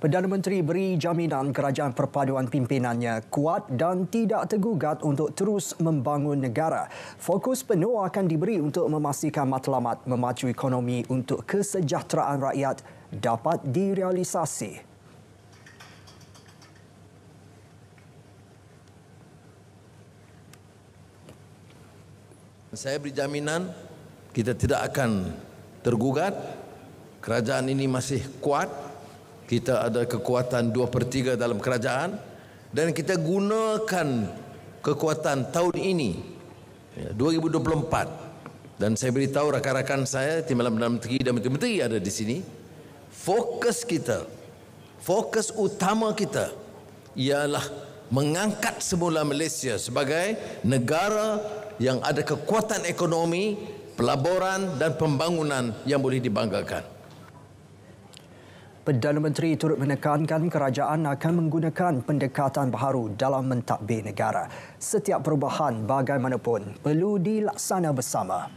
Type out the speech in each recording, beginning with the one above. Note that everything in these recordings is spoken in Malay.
Perdana Menteri beri jaminan kerajaan perpaduan pimpinannya kuat dan tidak tergugat untuk terus membangun negara. Fokus penuh akan diberi untuk memastikan matlamat memacu ekonomi untuk kesejahteraan rakyat dapat direalisasi. Saya beri jaminan kita tidak akan tergugat. Kerajaan ini masih kuat kita ada kekuatan 2/3 dalam kerajaan dan kita gunakan kekuatan tahun ini 2024 ya, dan saya beritahu rakan-rakan saya timbalan Perdana Menteri dan Menteri-Menteri ada di sini fokus kita fokus utama kita ialah mengangkat semula Malaysia sebagai negara yang ada kekuatan ekonomi, pelaburan dan pembangunan yang boleh dibanggakan. Perdana Menteri turut menekankan kerajaan akan menggunakan pendekatan baharu dalam mentadbir negara. Setiap perubahan bagaimanapun perlu dilaksana bersama.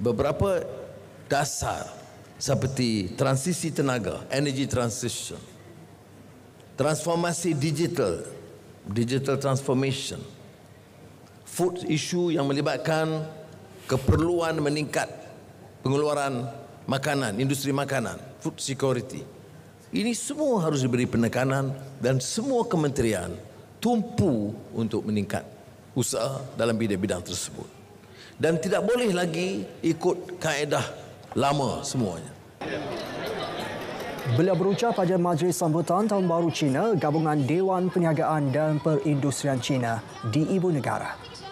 Beberapa dasar seperti transisi tenaga, energy transition, transformasi digital, digital transformation, food issue yang melibatkan keperluan meningkat pengeluaran makanan, industri makanan, food security. Ini semua harus diberi penekanan dan semua kementerian tumpu untuk meningkat usaha dalam bidang-bidang tersebut. Dan tidak boleh lagi ikut kaedah lama semuanya. Beliau berucap pada majlis sambutan tahun baru China, gabungan Dewan Perniagaan dan Perindustrian China di ibu negara.